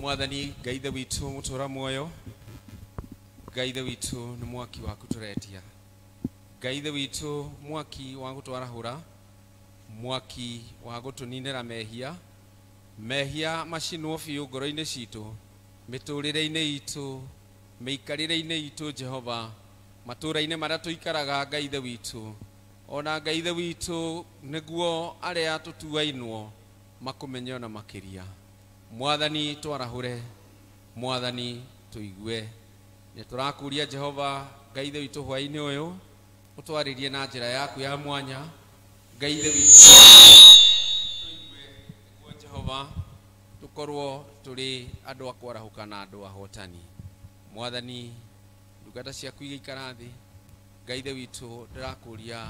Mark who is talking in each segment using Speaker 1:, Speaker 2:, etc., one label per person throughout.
Speaker 1: mwathani ngai ithe witå må tå ra muoyo ngai witå nä mwaki waku tå retia ngai witå mwaki wa gå twarahå ra mwaki wa gå tå ninä mehia mehia macinwo biå ngoro-inä citå mä tå rä re-inä itå mä ikarä re-inä itå jehova matå ra-inä marä a tå ikaraga ngai ithe witå ona ngai ithe witå nä guo arä a tå tuainwo makå menye ona makä ria mwathani twarahure mwathani tuigue nä tå rakuria jehova ngaithe ithe witå hwainä å yå å twarä na njä ra yaku ya mwanya ngaithe ithe witå jehova tå korwo tå rä andå a kwarahå ka na andå ahotani mwathani ndungata ciaku igäikara thä ngai witå ndärakå ria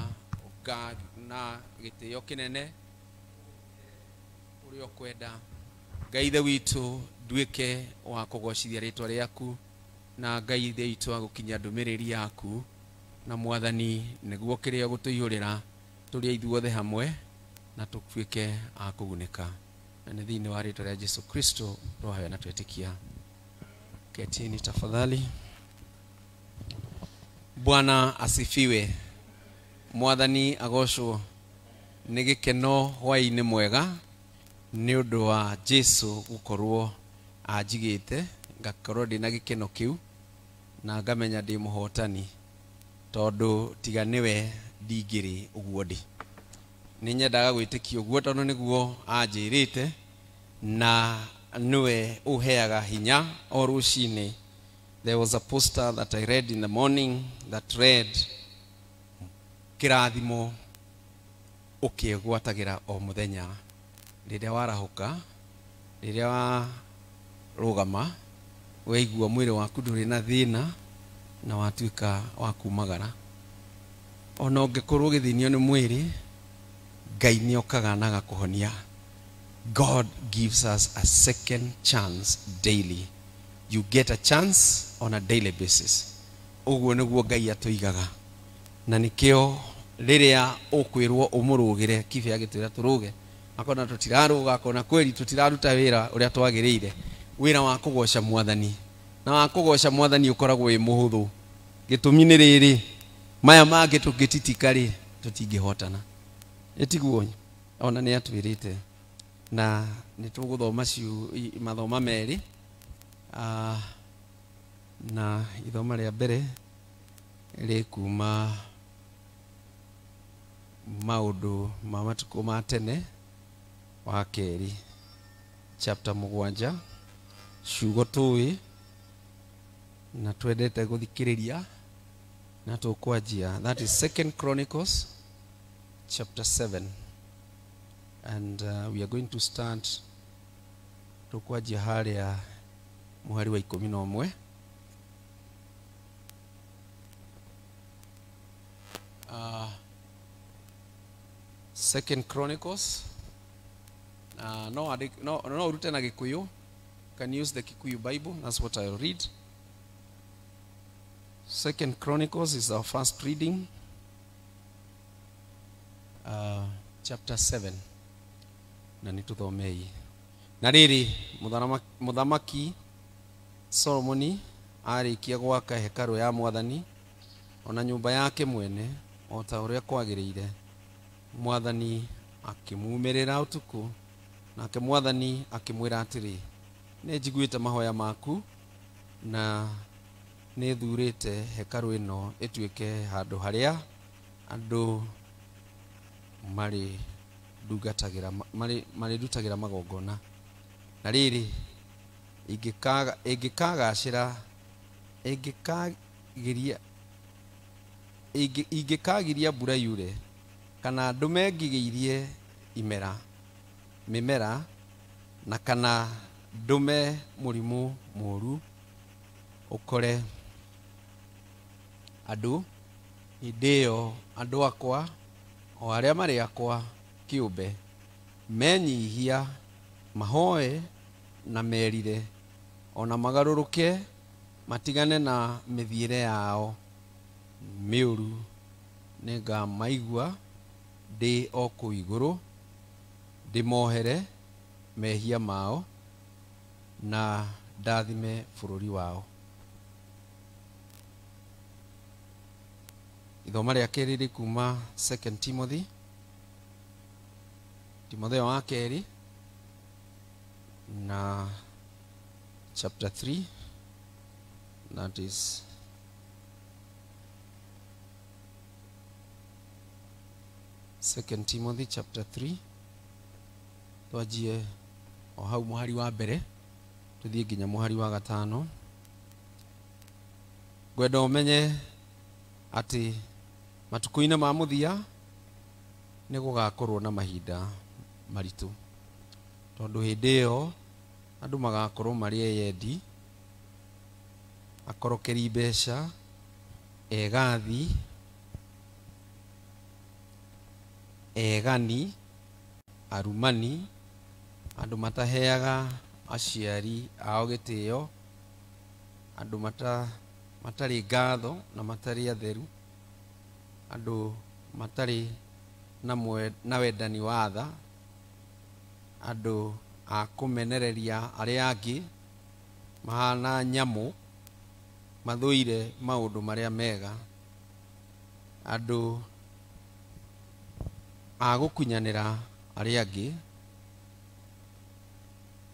Speaker 1: na gä tä o kä nene å rä a å kwenda ngai ithe witå nduĩke wa kũgocithia rä rĩaku na ngai ithe witũ agũkinyia ndũmĩrĩri yaku na mwathani nĩguo tå ũgũtũihũrĩra tũrĩa ithuothe hamwe na tũtuĩke a ka na nĩ thĩinĩ wa rä a jesu Kristo twahoya na twetĩkia. Ketini tafadhali. Bwana asifiwe. Mwathani agocwo. Nĩ gĩkeno hwaĩ-inĩ mwega nä å ndå wa jesu gå korwo anjigä te ngakorwo ndä na gä keno kä u na ngamenya ndä må hotani tondå tiga nä we ndingä rä å guo ndä nä nyendaga gwä tä kia å guo tondå nä guo anjä rä te na nä we å heaga hinya o rå cinä there was a poster that i read in the morning that read kä rathimo å kä gwatagä ra o må thenya rä warahuka rä warugama weigua mwä rä waku ndå rä na thä na na watuä wa kumagara ona å ngä korwo gä thä nä mwä rä ngai nä okaga na kå honia god gives us a second chance daily you get a chance on a daily basis ũguo nĩguo ngai atũigaga na nĩkĩo rĩrĩa ũkwĩrwo ũmũrũgĩre kibe rå ge akona tutiraru akona kweli tutiraru wira uria twagiriire wira wa kugoca mwathani na wa kugoca mwathani ukoragwo wi muhuthu gitumi riri maya mangi tungititika ri tutingihotana itiguo ona ni atwirite na nä tå gå thoma mathoma merä uh, ah, na ithoma rä a mbere rä kuma maå ndå ma matukå ma tene wa keri chapter mugwanja ciugo tuwi na twendete guthikiriria na tukwanjia that is second chronicles chapter 7 and uh, we are going to start tukwanjia haria muhari wa ikumi na umwe uh, second chronicles Uh, no, no, no urute na gikuyu can use the kikuyu bible that's what i'll read second chronicles is our first reading uh, chapter 7 na nituthomei na rĩrĩ mũthamaki solomoni arĩkia gwaka hekaru ya mwathani ona nyumba yake mwene o ta ũrĩa kwagĩrĩire mwathani akĩmumĩrĩra ũtukũ nake mwathani akĩmwĩra atĩrĩ nĩ njiguĩte mahoya maku na nĩ thurĩte hekarũ ĩno ĩtuĩke handũ harĩa andũ marĩ ndungatagĩra marĩndutagĩra magongona na rĩrĩ ĩngĩkagacĩra ĩngĩkagiria ingĩkagiria mbura yure kana ndũme ngigĩirie imera mimera na kana ndũme mũrimũ muru ukore andũ hĩndĩ ĩyo andũ akwa o arĩa marĩ akwa kĩũmbe menyihia mahoe na merire ona magaruruke matigane na mĩthiĩre yao mĩũru ngamaigua ndĩ o kũu igũrũ ndĩmohere mehia mao na ndathime bũrũri wao ithoma rĩa kerĩ rĩ kuma 2 timothy timotheo wa kerĩ na chapter 3 that is Second Timothy chapter 3 twanjie o hau muhari wa mbere tuthie nginya muhari wa gatano ngwenda umenye ati matukuine inĩ ma mũthia nĩ gũgakorũo na mahinda maritu tondu hĩndĩ ĩyo andũ magakorwo marĩ eyendi akorokeri mbeca egathi egani arumani andå mataheaga aciari ao gä tä o andå mata matarä ngatho na matarä atheru andå matarä na wendani wa tha andå a kå menereria arä a angä mahana nyamå mathåire maå ndå marä a mega andå a gå kunyanä ra arä angä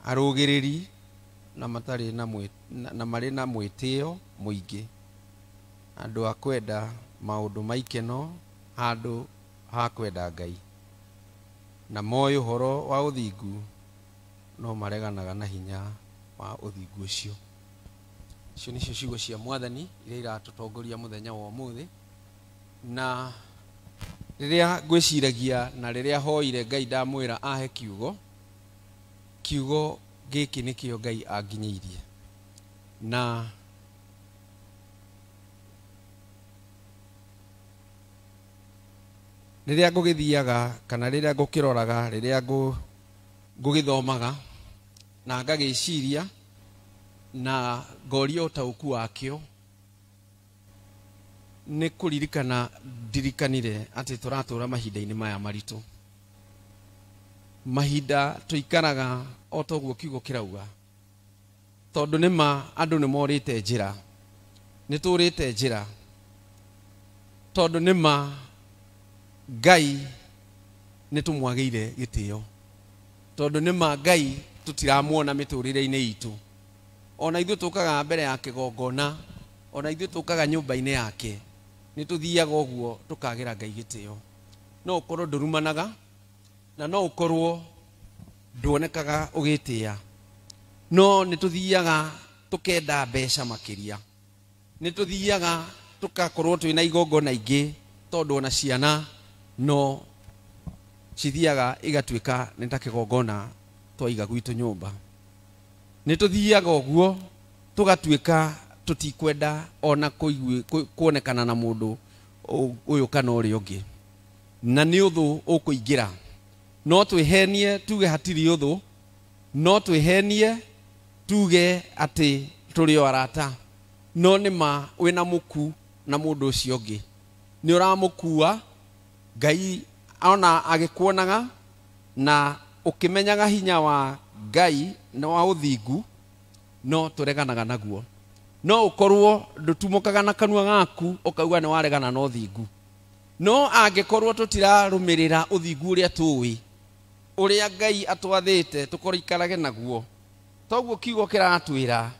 Speaker 1: arũgĩrĩri na matari na mwe, na mwĩtĩo na andũ a kwenda akwenda ma maikeno handũ ha kwenda ngai na moyo horo wa uthingu no mareganaga na hinya wa ũthingu ũcio icio nĩcio ciugo cia mwathani iria iratũtongoria muthenya wa muthi na rĩrĩa gwiciragia na riria hoire ngai ndamwĩra ahe kiugo kiugo kä o ngai irie na gä thiaga kana a ngå gä thomaga na ciria na ngoria ũtaũku wakĩo nĩ kũririkana ndirikanire ratå ra mahinda inä maya maritå mahinda tuikaraga o toguo kiugo kirauga tondu nä ma andå nä morĩte njĩra nä tũrĩte njĩra tondå nä ma ngai nä tũmwagĩire gĩtĩo tondå nä ma ngai tũtiramuona mĩtũrĩre-inĩ itũ ona ithu tukaga mbere ya gongona ona ithu tukaga nyumba inĩ yake ni tũthiaga ũguo tukagira ngai gitio no ũkorwo ndurumanaga na no ukorwo nduonekaga ugitia no nituthiaga tukenda mbeca makiria nituthiaga tukakorwo twina na ingi tondu ona ciana no cithiaga igatuika ni ta kigongona twaiga gwitu nyumba nituthiaga uguo tugatuika tutikwenda ona kuonekana na mundu uyu kana uri ungi na ni uthu ukuingira no twihenie tuge hatiri uthu no twihenie tuge ati tũrĩ o arata no ni ma wĩna muku na mũndũ ucio ngi ni uramukua ngai ona agikuonaga na ukimenyaga hinya wa ngai na wa uthingu no tureganaga naguo no ukorwo ndutumukaga na kanua gaku ukauga ni waregana na uthingu no angĩkorwo tũtirarũmĩrĩra uthingu ũrĩa tũĩ uria ngai atwathite tukurikarage naguo toguo kiugo kiratwira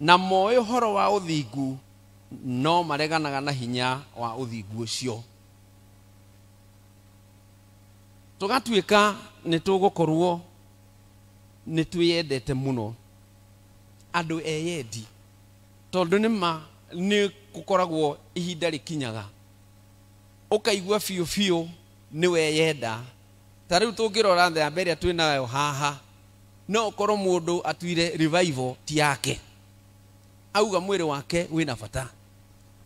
Speaker 1: na moĩ horo wa ũthingu no mareganaga na hinya wa ũthingu ũcio tũgatuĩka nĩ tũgũkorwo nĩ twĩyendete mũno andũ eyendi tondũ ni ma nĩ gũkoragwo ihinda rĩkinyaga ũkaigua biũ biũ nĩ weyenda ta rä u tå ngä rora thä mbere twä nayo haha no korwo mundu atuire revival ti yake auga mwĩrĩ wake na bata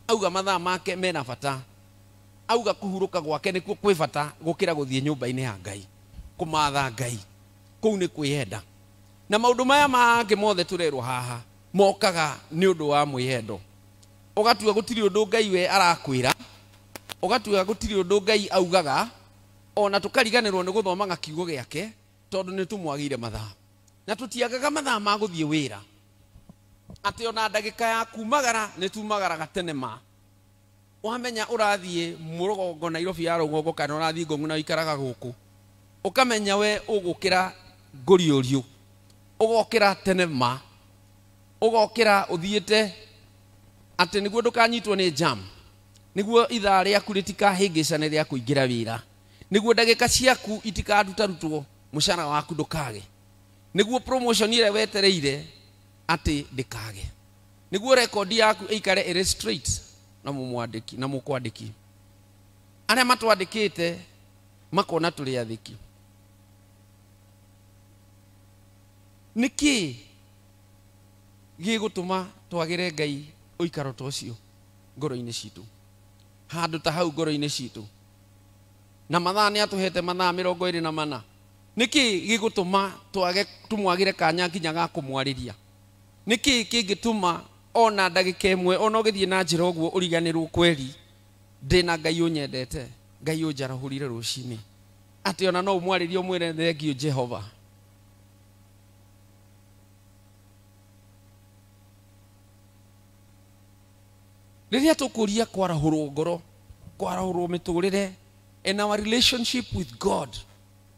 Speaker 1: auga mathaa make mena bata auga kũhurũka gwake nĩkuo kwĩ bata gũkĩra gũthiĩ nyũmba-inĩ ya ngai kũmatha ngai kũu nĩ kwĩyenda na maũndũ maya mangĩ mothe tũrerwo haha mokaga nĩ ũndũ wa mwĩyendo ũgatua gũtirĩ ũndũ ngai we arakwĩra ũgatua gũtirĩ ũndũ ngai augaga ona tukariganirwo nä gå thoma ng'a kiugo gä ake tondå nä mathaa na tutiagaga tiagaga mathaa ma guthie wira wä ona dagika ya kumagara nä tumagaraga ma wamenya urathie rathiä na irofi ya rugongo kana urathie rathiä na ikaraga guku ukamenya we ugukira gå kä ra tene ma ugokira uthiete atĩ niguo ndukanyitwo ni jam nĩguo ithaa rĩaku rĩtikahĩngĩcane ria kuingira wira niguo ndagika ciaku må cara waku ndukage niguo promotion ire wetereire ati ndikage niguo record yaku ikare ire straight na arä na matwandä kä te makona gå tå ma twagä re ngai ikaro ta cio ngoro inä citå handå ta hau ngoro inä citå na mathaa nä atå hä mathaa mä rongo na mana nä kä gägå tå ma twage tå kanya nginya ga kå mwarä nä kä kä ngä tå ma ona ndagä ka ä mwe ona å gä thiä na njä ra å guo å riganä rwo kweri ndä na ngai å nyendete ngai å njarahå rire rå cinä atä ona no å mwarä ria å mwä re thengiå jehova rä rä a tå kå ria kwarahå rwo ngoro kwarahå rwo mä tå rä re and our relationship with God,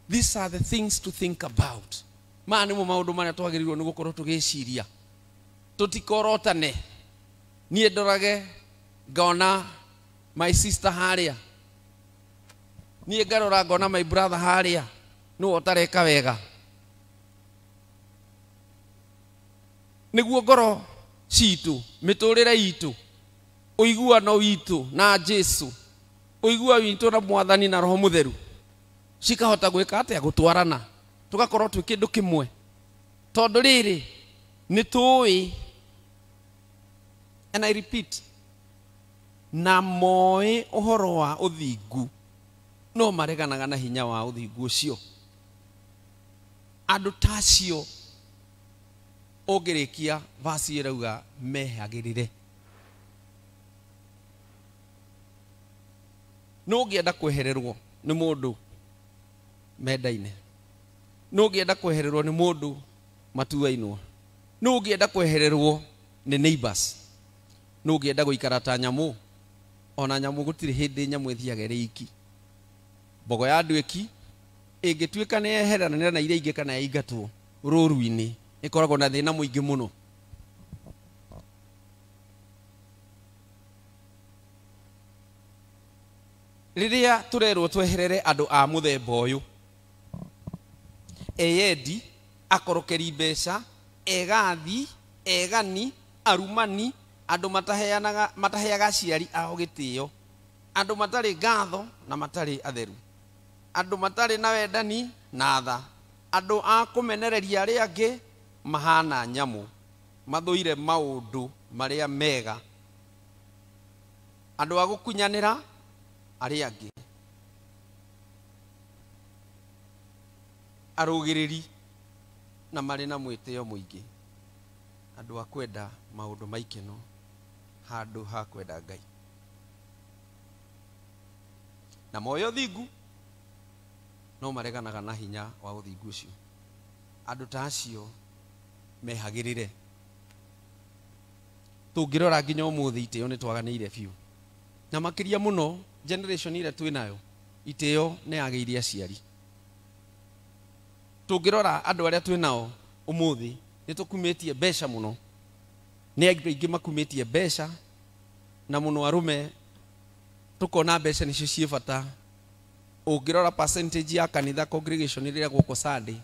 Speaker 1: these are the things to think about. Maa nimo maundu maria twagirirwo ni gukorwo tugiciria. Tutikorotane. Niä ndorage ngona my sister a Niä ngarora ngona my brother nä Nĩwe tareka wega. guo ngoro re itå å iguano witå na jesu uigua witå na mwathani na roho må theru cikahota gwä ka atä a gå twarana tå gakorwo twä kä ndå kä mwe tondå rä rä nä tå and I repeat na moä å horo wa å thingu no mareganaga na hinya wa å thingu å cio andå tacio å ngä rä kia vasi rauga mehagä rä re nå gä enda kwä hererwo nä må ndå mendaine nå gä enda kwä hererwo nä må ndå matuainwo nå gä enda kwä hererwo nä nä gä enda gå ikara ta nyamå ona nyamå gå tirä hä ndä nyamå ithiaga rä iki mbogo ya andå äki ä ngä tuä ka nä yeheranä ra na iria ingä kana yaingatwo rå ruinä ä koragwo na thä na må ingä må no riria turerwo tweherere andu a muthemba uyu eyendi akorokeri mbeca egathi egani arumani andu mataheanaga mataheaga ciari ao gitio andu matarĩ ngatho na matarĩ atheru andå matarĩ na wendani na tha andå a kũmenereria arĩa angĩ mahana nyamũ mathũire maũndũ marĩa mega andå a gũkunyanĩra arĩa angĩ arũgĩrĩri na marĩ na mwĩtĩo mũingĩ andũ a kwenda maũndũ ma ikeno handũ ha kwenda ngai na moyo thingu no mareganaga na hinya wa ũthingu ũcio andũ ta acio mehagĩrĩre tũngĩrora nginya ũmũthĩ itĩo nĩ twaganĩire biũ na makĩria mũno generation ile tu nayo iteyo ne yagiire aciari tungirora andu aria tu nao umuthi ni tukumitie mbeca muno ne andu gima makumitie mbeca na muno arume tukona mbeca nicio ciĩ bata ũngĩrora percentage ya kanitha congregation rĩrĩa gũkũ Sunday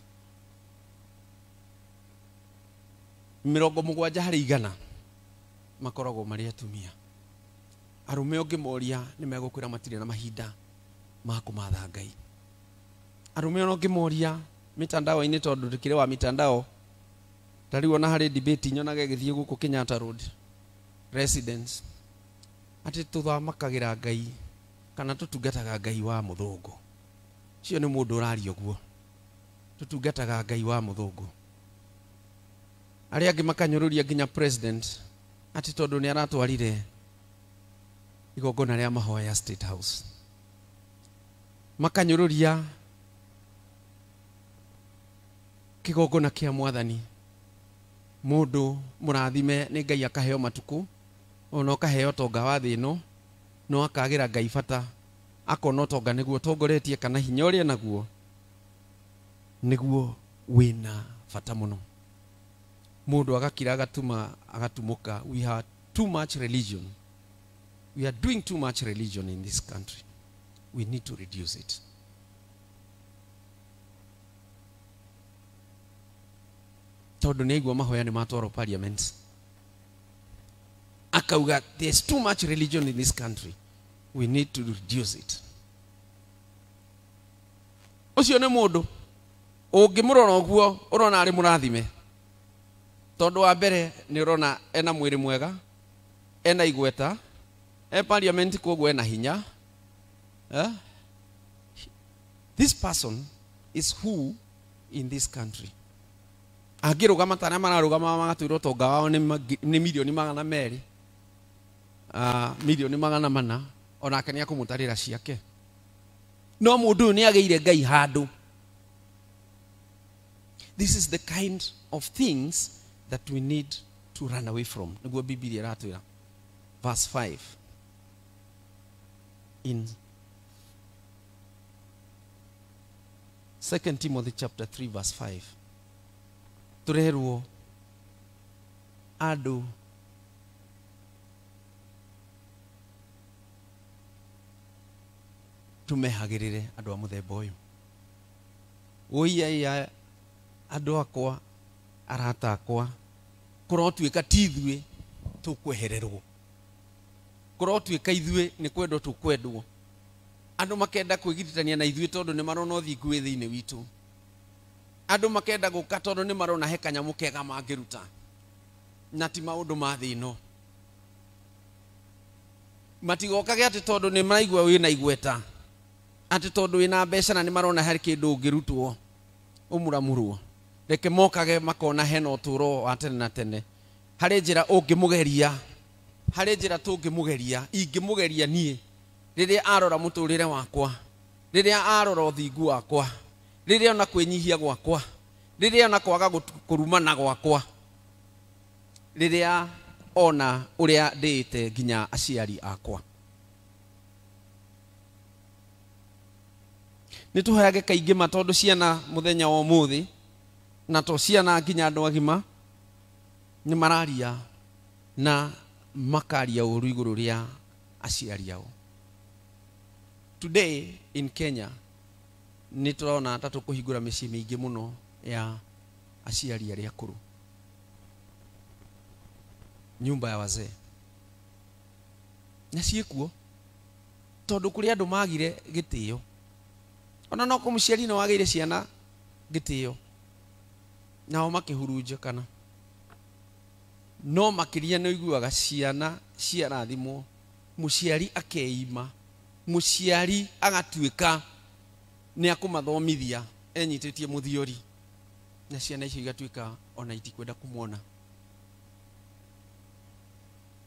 Speaker 1: mĩrongo mũgwanja harĩ igana makoragwo marĩ atumia arume ũngĩmoria nĩ megũkwĩra matirĩ na mahinda ma matha ngai arume ona moria mitandao-inĩ tondũ ndĩkĩrĩ wa mitandao ta rĩu ona harĩ debate nyonaga ĩgĩthiĩ gũkũ Kenyatta Road residence atĩ tũthamakagĩra ngai kana tũtungataga ngai wa muthungu cio nĩ mũndũ ũraria ũguo tũtungataga ngai wa muthungu arĩa angĩ makanyũrũria nginya president atĩ tondũ ni aratwarire igongona rĩa mahoya state house makanyũrũria kĩgongona kĩa mwathani mũndũ mũrathime nĩ ngai akaheo matuku ona ũkaheo tonga wa thĩ no akagĩra ngai bata akona ũtonga nĩguo ũtongoretie kana hinya ũrĩa naguo nĩguo wĩna bata mũno mũndũ agakira agatuma agatumũka we have too much religion We are doing too much religion in this country. We need to reduce it. parliament there's too much religion in this country we need to reduce it ucio ni mundu ungimurora uguo urona ari murathime tondu wa mbere ni urona ena mwiri mwega ena igueta e parliament koguo ena hinya eh? this person is who in this country gama ta aria mararugama magatuirwo tonga wao nä mirioni magana merä ah, mirioni magana mana onake nä akå må tarä ra ciake no må ndå å yå nä agä ire ngai handå this is the kind of things that we need to run away from niguo bibilia ratwira verse 5 in 2 Timothy chapter 3 verse 5 turerwo adu tumehagirire andu a muthemba uyu uiaia andu akwa arata akwa kurotuika ti ithuĩ tukwehererwo korwo twä ithuä nä kwendwo tå kwendwo andå makenda kwä na ithuä tondå nä marona å thingu wä thä inä witå andå makenda gå ka tondå nä marona he kanyamå kega mangä ruta na ti maå ndå ma thä ino matigokage atä tondå nä maraigua wä na igweta atä tondå wä na mbeca na nä marona harä kä ndå å ngä rutwo å muramurwo reke mokage makona hena å tå ro wa tene na tene harä njä ra å ngä må geria må geria niä rä rä a arora re wakwa a arora thingu wakwa a ona nyihia gwakwa a ona kwaga rumana gwakwa a ona ũrĩa te nginya aciari akwa nĩ tũheage kaingĩma tondũ ciana mũthenya wa ũmũthĩ na to ciana nginya andå agima nä mararia na makaria uru iguru ria aciari ao today in Kenya nä tå rona ta tå kå hingå ra mä ciä mä ingä må no ya aciari arä a kå rå nyumba ya wazee na ciä kuo tondå kå rä andå magire gä tä o ona no kå må ciari nä wagä ire ciana gä tä o nao makä kana no makiria nä iguaga ciana ciarathimwo muciari akeima muciari agatuika nä akumathomithia enyitä tie må thiori na ciana icio igatuä ona itikwenda kũmuona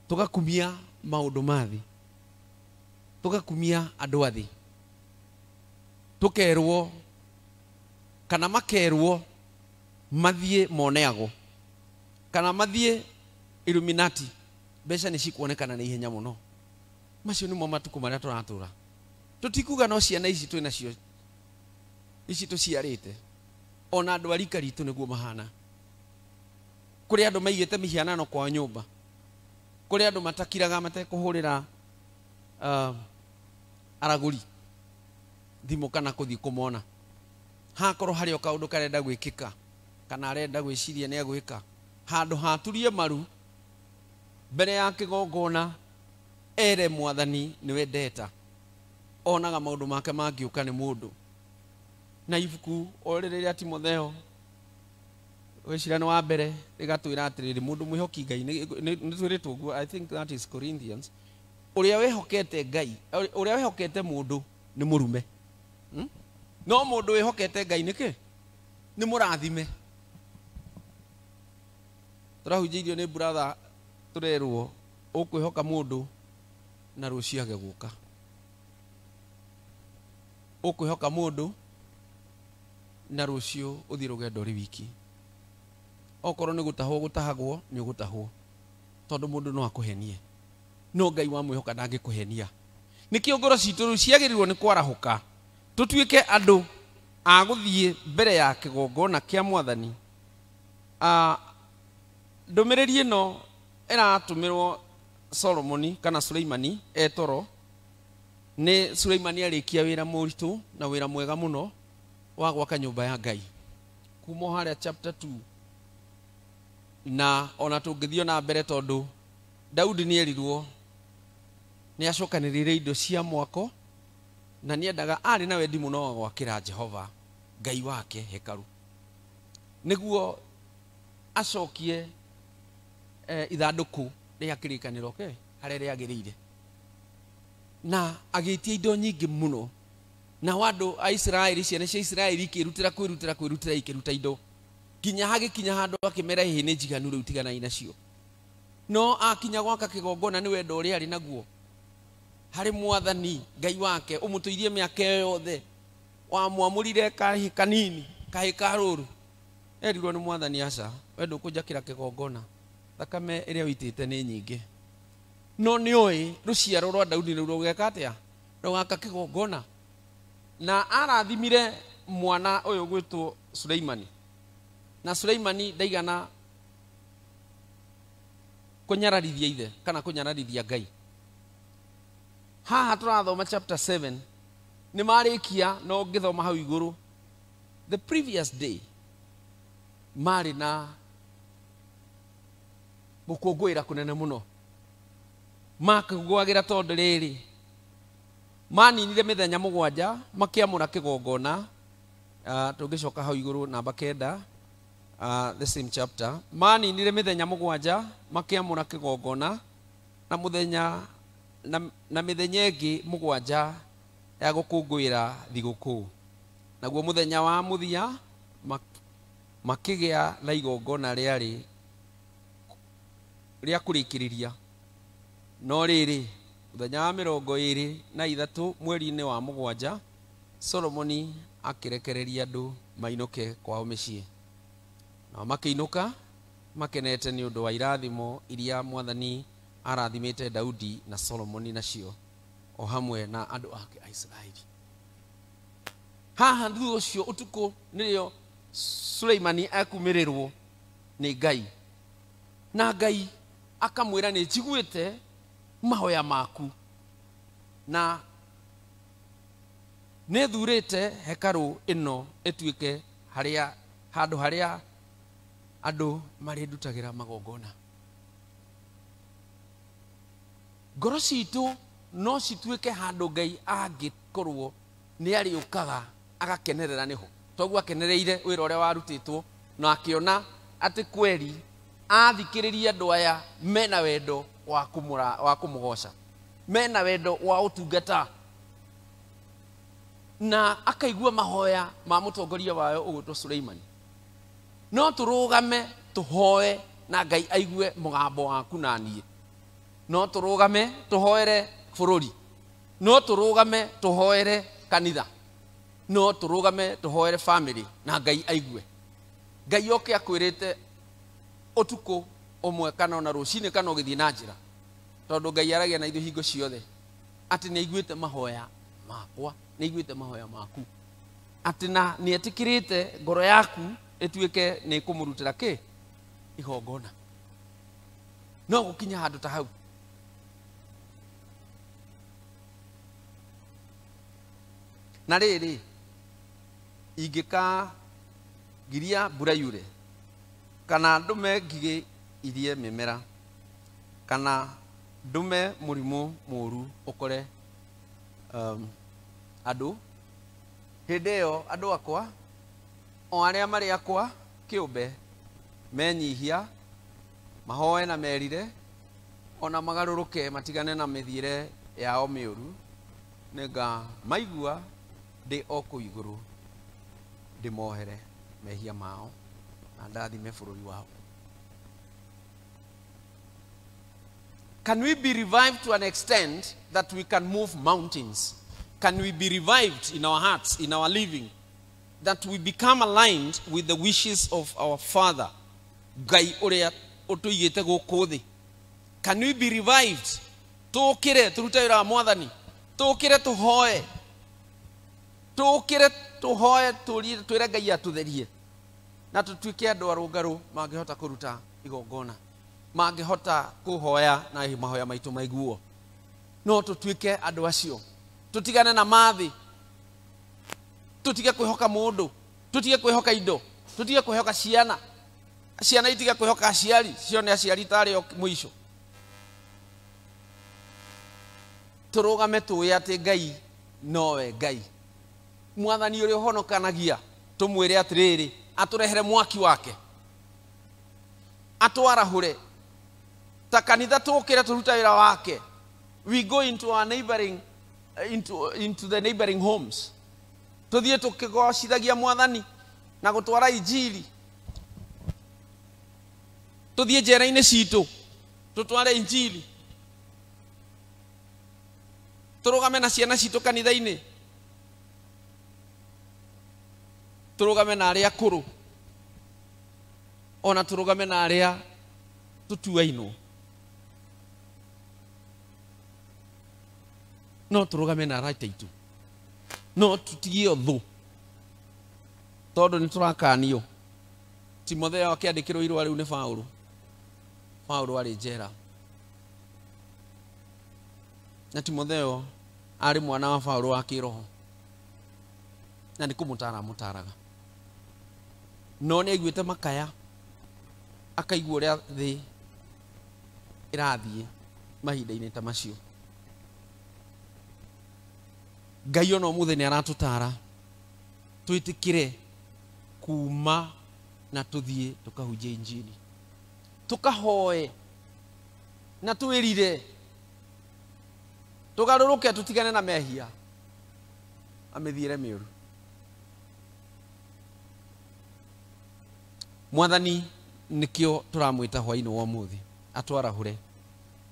Speaker 1: tũgakumia maũndũ ma thĩ tũgakumia andũ a thĩ tũkerwo kana makerwo mathie moneago kana mathie illuminati mbeca nä cikuonekana na ihenya må no macio nä mo matukå marä a tå ratå ra tå tikuga no ciana ici twä nacio ici tå ciarä te ona andå arika rika ritå nä guo mahana kå rä andå maigä te mä hianano kwa nyå mba kå rä andå matakiraga matekå hå rä ra uh, aragå thimå kana kå thiä kå mona hakorwo harä o kaå ndå karenda gwä kä ka kana arenda gwä ciria nä agwä ka handå haturie maru mbere ya gongona ere mwathani nä we ndeta onaga maå ndå make mangä å ka nä må ndå na ibuku orä rä rä a timotheo wä wa mbere rä gatwä ra atä rä rä må ndå mwä hoki ngai nä twä rä two guo å rä a hokete ngai å rä a wä hokete må ndå nä må rume hmm? no må ndå wä hokete ngai nä kä nä må rathime tå rahunjä irio nä tå ukwihoka hoka må ndå na rå ciage gå ka hoka må ndå na rå ciå å thiä rå rä wiki okorwo nä gå tahwo gå tahagwo nä å gå tahwo tondå må ndå no akå henie no ngai wa mwä hoka ndangä kå henia nä kä ngoro citå ciagä rä rwo nä kwarahå ka tå tuä andå thiä mbere ya kä gongona kä a mwathani ah, ndå mä rä ri ä no ĩratũmĩrwo solomoni kana suleimani etoro nĩ suleimani arĩkia wĩra mũritũ na wĩra mwega mũno wa gwaka nyũmba ya ngai kuma harĩa chapter 2 na ona tũngĩthiĩ na mbere tondũ daudi nĩ erirwo nĩ acokanĩrĩire indo cia mwako na nĩendaga arĩ na wendi mũno wa gwakĩra jehova ngai wake hekaru nĩguo acokie Eh, ithanduku rĩa kĩrĩkanĩro ke harĩa rĩagĩrĩire na agĩitia indo nyingĩ mũno nao andũ a isiraeli ciana cia isiraeli ikĩrutĩra kwĩrutĩra kwĩrutĩra ikĩruta indo nginya hagĩkinya handũ akĩmera hĩhĩ nĩ njiganu rĩu tiganai nacio no akinya gwaka kĩgongona nĩ wendo ũrĩa arĩ naguo harĩ mwathani ngai wake ũmũtũirie mĩaka ĩyo yothe wamwamũrire kahĩ kanini kahĩ ka rũru erirwo nĩ mwathani aca we ndũkũnjakĩra kĩgongona thakame ä rä a å itä te nä nyingä no nä å ä rå rwa daudi rä u rågeka atä a rå kä gongona na arathimire mwana å yå suleimani na suleimani ndaigana kå nyararithia ithe kana kå nyararithia ngai haha tå rathoma chapter 7 nä marä kia no ngä thoma hau igå rå the previous day marä na gukungwira kunene muno makagwagira tondu riri maninire ra kä gongona kigongona uh, coka hau iguru namba kenda uh, the same chapter makä amå ra kä kigongona na muthenya na, na ngä må gwanja ya gukungwira thiguku naguo muthenya wa muthia makigea na igongona riari rĩa kå rä no rä muthenya wa mä rongo na ithatå mweri-inä wa må gwanja solomoni akä rekereria andå mainå kwao mä ciä nao makä inå makenete nä å ndå wa irathimo iria mwathani arathimä te daudi na solomoni nacio o hamwe na andå ake a isiraeli haha thutha ũcio ũtukũ nĩrĩo suleimani akumĩrĩrwo nĩ ngai na ngai akamwira nä njiguä mahoya maku na nä thurä te hekarå ä no ä tuä harä a handå harä a andå marä ndutagä ra magongona ngoro citå no ke handå ngai korwo nä arä kaga agakenerera nä ho toguo akenereire wä ra å rä a two na ona atä kweri athikiririe andu aya mena wendo wa kumura wa kumugoca mena wendo wa utungata na akaigua mahoya ma mutongoria wayo ugwitwo Suleimani no turugame tuhoe na ngai aigue mugambo waku na niä no turugame tuhoere bururi no turugame tuhoere kanitha no turugame tuhoere family na ngai aigue ngai oke akwĩrĩte utuko umwe kana ona rucini kana ugithii na njira tondu ngai aragia na ithu hingo ciothe ati niaiguite mahoya makwa niaiguite mahoya maku ati na nietikirite ngoro yaku ituike nikumurutira ki igongona no gukinya handu ta hau na riri ingika giria mbura yure kana ndume ngigä irie mĩmera kana ndume mũrimũ mũru ũkore um, ndä ä yo andå akwa o a marä akwa mbe menyihia mahoe na merire ona magarũrũke matigane na re yao mĩũru maigua ndĩ o rå ndä mohere mehia mao na me bũrũri wao Can we be revived to an extent that we can move mountains? Can we be revived in our hearts, in our living, that we become aligned with the wishes of our Father? Can we be revived? Tũũkĩre tũrute wĩra wa Mwathani. Tũũkĩre tũhoe. Tũũkĩre tũhoe twĩre Ngai atũtherie. na tutuike andå arå mangihota kuruta igongona mangihota kuhoya na mahoya maitå maiguo no tutuike andå acio tutigane na mathi tutige kwihoka mundu tutige kwihoka indo tutige kwihoka ciana ciana itige kwihoka aciari cione aciari tarä o mwico tå tåä atä ngai nowe ngai mwathani å rä a å honokanagia tå mwä re atä rä rä aturehere mwaki wake atwarahure ta kanitha tukire turuta wira wake we go into our neighboring into, into the neighboring homes tuthie tukigocithagia mwathani na gutwara injiri tuthie njera-inĩ citũ tutware injiri tũrũgame na ciana citũ kanitha-inĩ turugame na aria kuru ona turugame na aria tutuainwo no turugame na raita itu no tutigie thu tondu ni turakanio timotheo akiandikirwo irwa riu ni paulo paulo ari njera na timotheo ari mwana wa paulo wa kiroho na nikumutara mutaraga no nä aiguä te makaya akaigua å rä a thä ä rathiä mahinda-inä ta macio ngai ona må thä nä aratå tara twä tä kä re kuma na tå thiä tå kahunjia injini tå kahoe na twä rire tå garå rå ke tå tigane na mehia amä thiä re mä mwathani nikio turamwita hwaini wa muthi atwarahure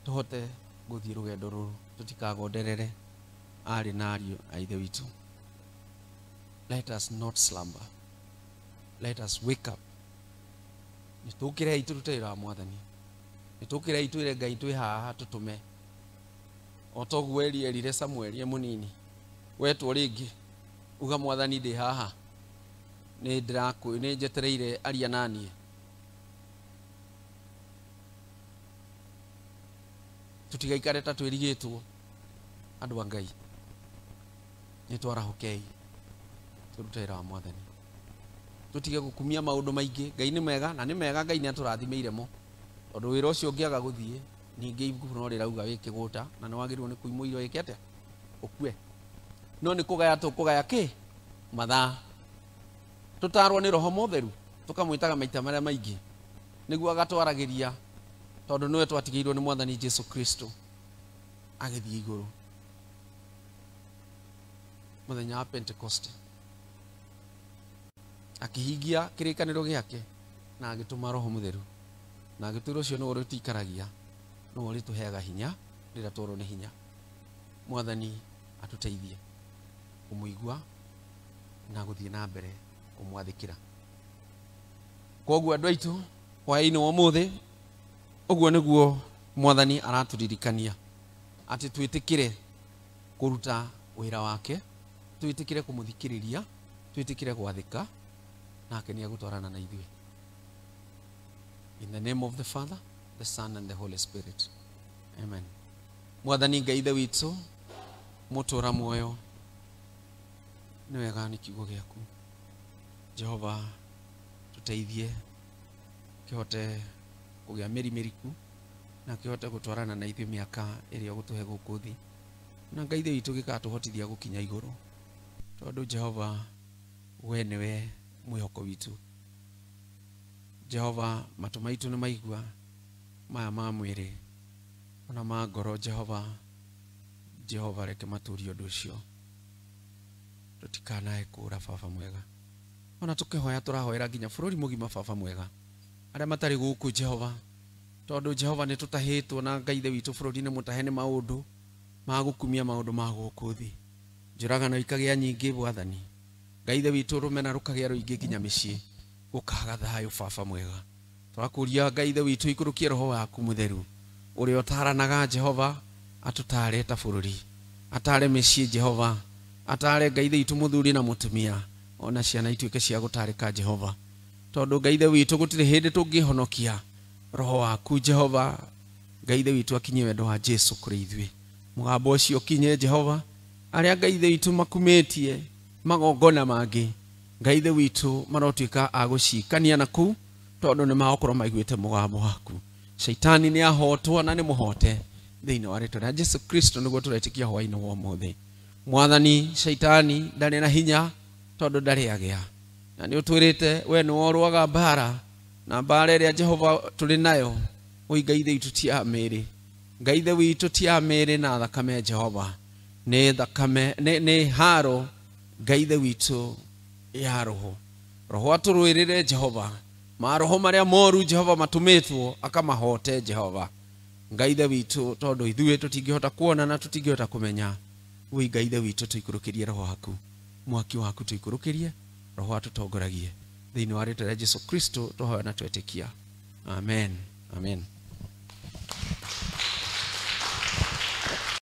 Speaker 1: tuhote guthii rugendo ruru tutikagonderere ari na ariũ a ithe let us not slumber let us wake up nĩtũkĩrei tũrute wĩra wa mwathani nĩtũkĩrei twĩre ngai twĩ haha tũtũme o toguo eri erire samueli e mũnini wetwo ringi uga mwathani ndi haha änä njetereire ariananie tå tigaikareta twä rigä two and a ngai nä twarahå kei tå rutaä ra wa mwatheni tå tige gå kumia maå ndå maingä ngai nä mega na nä mega ngai nä atå rathimä iremo tondå wä ra å cio å ngä aga gå thiä ningä norä rauga wä kä gå ta na nä wagä rärwo nä kåimå irwo ä k atä å kue no nä kå gaya t kå gaya kä mathaa tutarwo nä roho motheru tukamwitaga maita maria maingi niguo agatwaragiria tondu niwe twatigiirwo ni mwathani jesu kristo agithii iguru muthenya wa pentecost akihingia kirikaniro giake na agituma roho mutheru na agitwira ucio niwo rutiikaragia niwo rituheaga hinya rira tworwo ni hinya mwathani atuteithie kumuigua na guthii na mbere kumwathikira koguo andu aitu hwaini wa muthi uguo niguo mwathani araturirikania ati twitikire kuruta wira wake twitikire kumuthikiriria twitikire gwathika nake ni agutwarana na ithuĩ in the name of the father the son and the holy spirit amen mwathani ngai ithe witũ mũtũra muoyo nĩ wega ni kiugo gĩaku jehova tuteithie kihote kugia meri meriku na kihote gutwarana na ithuĩ miaka ĩrĩa ũgũtũhe gũkũ thĩ na ngai thĩ witũ gĩkaa tũhotithia gũkinya igũrũ tondũ jehova we nĩwe mwĩhoko witũ jehova matumaitu maitũ nĩ maigua maya ma mwĩrĩ ona ma ngoro jehova jehova reke matũũrie ũndũ ũcio tũtikanae kũũra baba mwega ona tukihoya turahoera nginya bururi mugima baba mwega aria matari guku jehova tondu jehova ni tutahitwo na ngai the witu bururi-ini mutahene maundu magukumia maundu ma guku thi njuragano ikagia nyingi bwathani ngai the witu rumena rukagia ruingi nginya micii gukaga thayu baba mwega turakuria ngai the witu ikurukie roho waku mutheru uria utaranaga jehova atutare ta bururi atare micii jehova atare ngai the itu na mutumia ona ciana ituike cia gutarika jehova tondu ngaithe witu gutire hinde tungihonokia roho waku jehova ngaithe witu akinye wendo wa jesu kũrĩ ithuĩ mũgambo ũcio ũkinye jehova arĩa ngaithe witu makumetie magongona mangĩ ngaithe witu marotuika a gũcikania na kũu tondũ nĩ magokorwo maiguĩte mũgambo waku shaitani ni ahotwo na ni muhote thĩinĩ wa rĩtwa rĩa jesu kristo nĩguo tũretĩkia hwaini wa ũmũthĩ mwathani shaitani ndarĩ na hinya tondå ndarĩ agĩa na nĩ ũtwĩrĩte we nĩ worwaga mbara na mbara ĩrĩa jehova tũrĩ nayo å ngaithe witũ ti mä rä ngaithe witũ ti mä rä na thakame jehova nĩ thakame nĩ haro ngaithe witũ ya roho roho atũrũĩrĩre jehova maroho marĩa moru jehova matũmĩtwo akamahote jehova ngaithe witũ tondũ ithuĩ tũtingĩhota kuona na tũtingĩhota kũmenya hota ngaithe witũ tũikũrũkĩrie roho haku mwaki waku tuikurukirie roho atutongoragie thiini wa rĩtwa rĩa jesu kristo tũhoya na twetĩkia amen amen